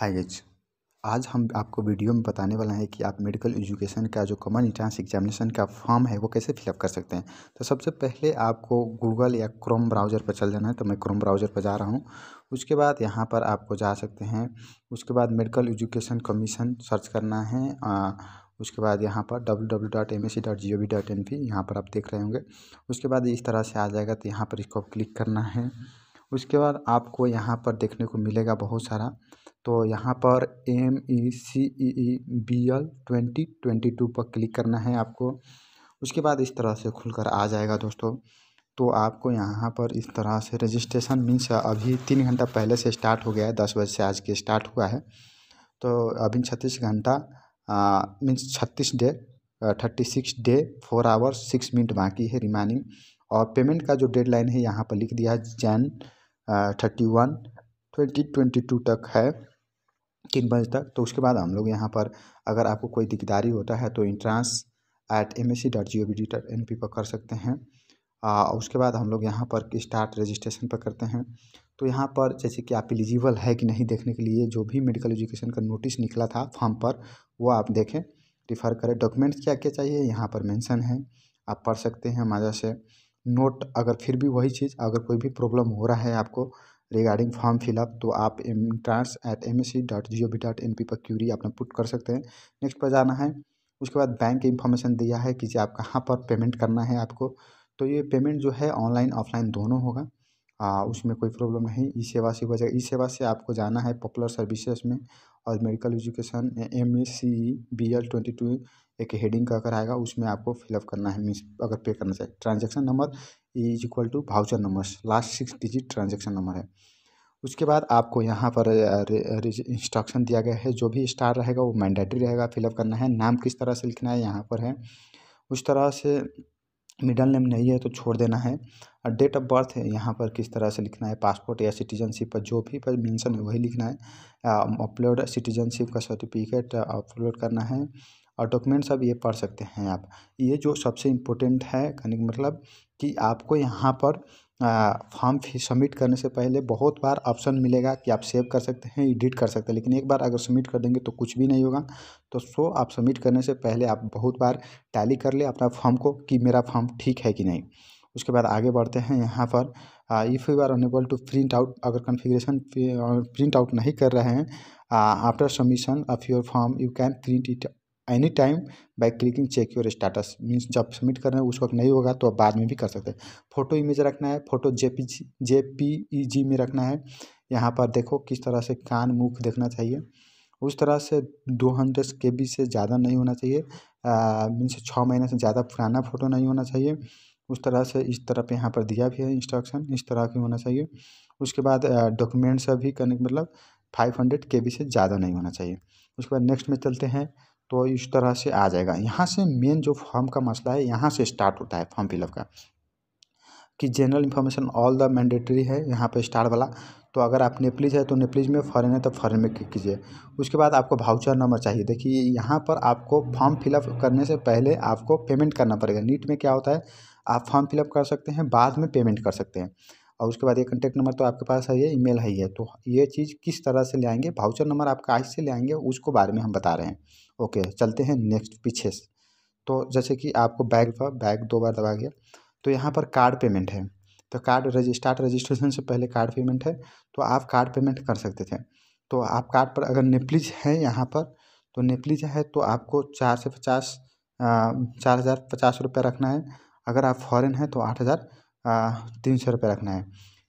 हाय H आज हम आपको वीडियो में बताने वाला है कि आप मेडिकल एजुकेशन का जो कॉमन इंट्रांस एग्जामिनेशन का फॉर्म है वो कैसे फिलअप कर सकते हैं तो सबसे पहले आपको गूगल या क्रोम ब्राउज़र पर चल जाना है तो मैं क्रोम ब्राउज़र पर जा रहा हूँ उसके बाद यहाँ पर आपको जा सकते हैं उसके बाद मेडिकल एजुकेशन कमीशन सर्च करना है आ, उसके बाद यहाँ पर W W dot M S C dot G O V dot N P यहाँ पर आप देख रहे होंगे उसके बाद इस तरह से आ जाएगा तो यहाँ पर इसको क्लिक करना है उसके बाद आपको यहाँ पर देखने को मिलेगा बहुत सारा तो यहाँ पर M E C E E B L twenty twenty two पर क्लिक करना है आपको उसके बाद इस तरह से खुलकर आ जाएगा दोस्तों तो आपको यहाँ पर इस तरह से रजिस्ट्रेशन मीन्स अभी तीन घंटा पहले से स्टार्ट हो गया है दस बजे से आज के स्टार्ट हुआ है तो अभी छत्तीस घंटा मीन्स छत्तीस day thirty six day four hours six minute बाकी है रिमाइनिंग और पेमेंट का जो डेडलाइन है यहाँ पर लिख दिया है Jan thirty one twenty twenty two तक है तीन बजे तक तो उसके बाद हम लोग यहाँ पर अगर आपको कोई दिकदारी होता है तो entrance at M S C dot G O V D dot N P पर कर सकते हैं आ, उसके बाद हम लोग यहाँ पर स्टार्ट रजिस्ट्रेशन पर करते हैं तो यहाँ पर जैसे कि आप एलिजिबल है कि नहीं देखने के लिए जो भी मेडिकल एजुकेशन का नोटिस निकला था फॉर्म पर वो आप देखें रिफ़र करें डॉक्यूमेंट्स क्या क्या चाहिए यहाँ पर मेंशन है आप पढ़ सकते हैं मज़ा से नोट अगर फिर भी वही चीज़ अगर कोई भी प्रॉब्लम हो रहा है आपको रिगार्डिंग फॉर्म फिलअप तो आप trans at M S C dot G O V dot N P पर क्यूरी अपना पुट कर सकते हैं नेक्स्ट पर जाना है उसके बाद बैंक इन्फॉर्मेशन दिया है कि आप कहाँ पर पेमेंट करना है आपको तो ये पेमेंट जो है ऑनलाइन ऑफलाइन दोनों होगा आ, उसमें कोई प्रॉब्लम नहीं ई सेवा से हो जाएगा ई सेवा से आपको जाना है पॉपुलर सर्विसेज में और medical education M A C B L twenty two एक हेडिंग का अगर आएगा उसमें आपको फिलअप करना है मीन्स अगर पे करना चाहिए transaction number is equal to voucher number last six digit transaction number है उसके बाद आपको यहाँ पर इंस्ट्रक्शन दिया गया है जो भी स्टार रहेगा वो मैंडेटरी रहेगा फिलअप करना है नाम किस तरह से लिखना है यहाँ पर है उस तरह से मिडल नेम नहीं है तो छोड़ देना है और डेट ऑफ बर्थ है यहाँ पर किस तरह से लिखना है पासपोर्ट या सिटीजनशिप पर जो भी पर मेंशन है वही लिखना है अपलोड सिटीजनशिप का सर्टिफिकेट अपलोड करना है और डॉक्यूमेंट्स अब ये पढ़ सकते हैं आप ये जो सबसे इम्पोर्टेंट है कहने का मतलब कि आपको यहाँ पर फॉर्म फी सबमिट करने से पहले बहुत बार ऑप्शन मिलेगा कि आप सेव कर सकते हैं एडिट कर सकते हैं लेकिन एक बार अगर सबमिट कर देंगे तो कुछ भी नहीं होगा तो सो आप सबमिट करने से पहले आप बहुत बार टैली कर ले अपना फॉर्म को कि मेरा फॉर्म ठीक है कि नहीं उसके बाद आगे बढ़ते हैं यहाँ पर if you are unable to print out अगर कन्फिग्रेशन प्रिंट आउट नहीं कर रहे हैं after submission of your form you can print it any time by clicking check your status means जब सबमिट कर रहे हैं उस वक्त नहीं होगा तो आप बाद में भी कर सकते हैं फोटो इमेज रखना है photo J P J P E G में रखना है यहाँ पर देखो किस तरह से कान मुख देखना चाहिए उस तरह से दो हंड्रेड के बी से ज़्यादा नहीं होना चाहिए मीन्स छः महीने से ज़्यादा पुराना फ़ोटो नहीं होना चाहिए उस तरह से इस तरह पे यहाँ पर दिया भी है इंस्ट्रक्शन इस तरह की होना चाहिए उसके बाद डॉक्यूमेंट्स भी करने मतलब फाइव हंड्रेड के बी से ज़्यादा नहीं होना चाहिए उसके बाद नेक्स्ट में चलते हैं तो इस तरह से आ जाएगा यहाँ से मेन जो फॉर्म का मसला है यहाँ से स्टार्ट होता है फॉर्म फिलअप का कि general information all the mandatory है यहाँ पे स्टार वाला तो अगर आप नेप्लीज है तो नेप्लीज में फॉरन है तो फॉरन में क्लिक कीजिए उसके बाद आपको भाउचर नंबर चाहिए देखिए यहाँ पर आपको फॉर्म फिलअप करने से पहले आपको पेमेंट करना पड़ेगा नीट में क्या होता है आप फॉर्म फिलअप कर सकते हैं बाद में पेमेंट कर सकते हैं और उसके बाद ये कंटेक्ट नंबर तो आपके पास है ये ईमेल है ये तो ये चीज़ किस तरह से ले आएंगे भाउचर नंबर आपका आज से ले आएंगे उसको बारे में हम बता रहे हैं ओके चलते हैं नेक्स्ट पीछे से तो जैसे कि आपको बैग पर बैग दो बार दबा गया तो यहाँ पर कार्ड पेमेंट है तो कार्ड रजिस्टार्ट रजिस्ट्रेशन से पहले कार्ड पेमेंट है तो आप कार्ड पेमेंट कर सकते थे तो आप कार्ड पर अगर नेप्लिज है यहाँ पर तो नेप्लिज है तो आपको चार से पचास चार हज़ार पचास रुपये रखना है अगर आप फॉरेन हैं तो आठ हज़ार तीन सौ रुपये रखना है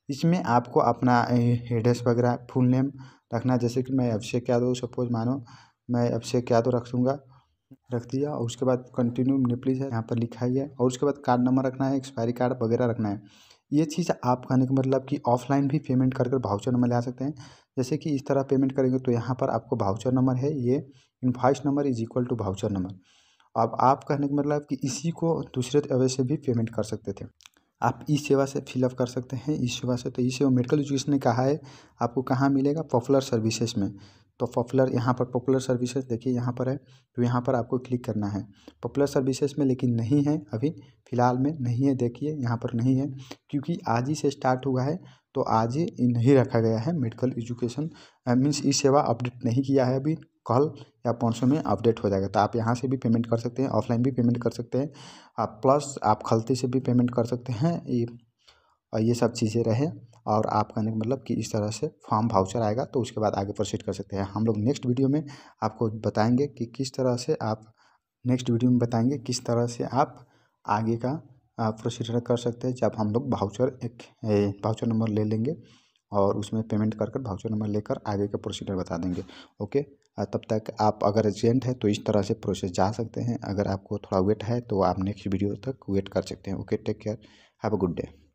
इसमें आपको अपना एड्रेस वगैरह फुल नेम रखना है जैसे कि मैं अभिषेक यादव सपोज मानो मैं अब से क्या तो रखूँगा रख दिया और उसके बाद कंटिन्यू निपली है यहाँ पर लिखा ही है और उसके बाद कार्ड नंबर रखना है एक्सपायरी कार्ड वगैरह रखना है ये चीज़ आप कहने का मतलब कि ऑफलाइन भी पेमेंट कर कर भाउचर नंबर ले आ सकते हैं जैसे कि इस तरह पेमेंट करेंगे तो यहाँ पर आपको भाउचर नंबर है ये invoice number is equal to voucher number अब आप कहने का मतलब कि इसी को दूसरे वे से भी पेमेंट कर सकते थे आप ई सेवा से फिलअप कर सकते हैं ई सेवा से तो ई सेवा मेडिकल एजुकेशन ने कहा है आपको कहाँ मिलेगा पॉपुलर सर्विसेज में तो पॉपुलर यहाँ पर पॉपुलर सर्विसेज देखिए यहाँ पर है तो यहाँ पर आपको क्लिक करना है पॉपुलर सर्विसेज में लेकिन नहीं है अभी फ़िलहाल में नहीं है देखिए यहाँ पर नहीं है क्योंकि आज ही से स्टार्ट हुआ है तो आज ही नहीं रखा गया है मेडिकल एजुकेशन मीन्स ई सेवा अपडेट नहीं किया है अभी कल या परसों में अपडेट हो जाएगा तो आप यहाँ से भी पेमेंट कर सकते हैं ऑफलाइन भी पेमेंट कर सकते हैं आप प्लस आप खलती से भी पेमेंट कर सकते हैं ये और ये सब चीज़ें रहें और आपका मतलब कि इस तरह से फॉर्म भाउचर आएगा तो उसके बाद आगे प्रोसीड कर सकते हैं हम लोग नेक्स्ट वीडियो में आपको बताएंगे कि किस तरह से आप नेक्स्ट वीडियो में बताएंगे किस तरह से आप आगे का प्रोसीडर कर सकते हैं जब हम लोग भाउचर एक भाउचर नंबर ले लेंगे और उसमें पेमेंट कर कर भाउचर नंबर लेकर आगे का प्रोसीडर बता देंगे ओके तब तक आप अगर एजेंट है तो इस तरह से प्रोसेस जा सकते हैं अगर आपको थोड़ा वेट है तो आप नेक्स्ट वीडियो तक वेट कर सकते हैं okay take care have a good day